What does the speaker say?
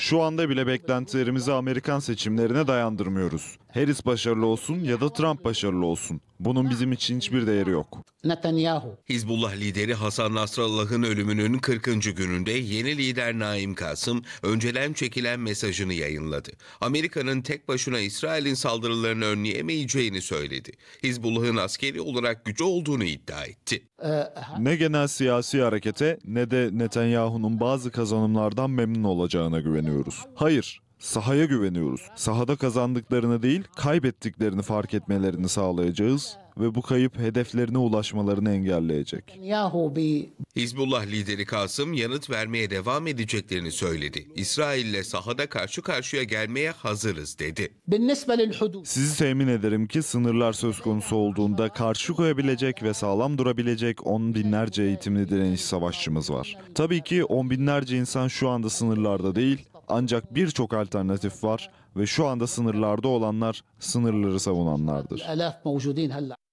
Şu anda bile beklentilerimizi Amerikan seçimlerine dayandırmıyoruz. Harris başarılı olsun ya da Trump başarılı olsun. Bunun bizim için hiçbir değeri yok. Netanyahu. Hizbullah lideri Hasan Nasrallah'ın ölümünün 40. gününde yeni lider Naim Kasım önceden çekilen mesajını yayınladı. Amerika'nın tek başına İsrail'in saldırılarını önleyemeyeceğini söyledi. Hizbullah'ın askeri olarak gücü olduğunu iddia etti. Ee, ne genel siyasi harekete ne de Netanyahu'nun bazı kazanımlardan memnun olacağına güveniyoruz. Hayır, sahaya güveniyoruz. Sahada kazandıklarını değil, kaybettiklerini fark etmelerini sağlayacağız ve bu kayıp hedeflerine ulaşmalarını engelleyecek. Hizbullah lideri Kasım yanıt vermeye devam edeceklerini söyledi. İsrail'le sahada karşı karşıya gelmeye hazırız dedi. Sizi temin ederim ki sınırlar söz konusu olduğunda karşı koyabilecek ve sağlam durabilecek on binlerce eğitimli direniş savaşçımız var. Tabii ki on binlerce insan şu anda sınırlarda değil ancak birçok alternatif var ve şu anda sınırlarda olanlar sınırları savunanlardır.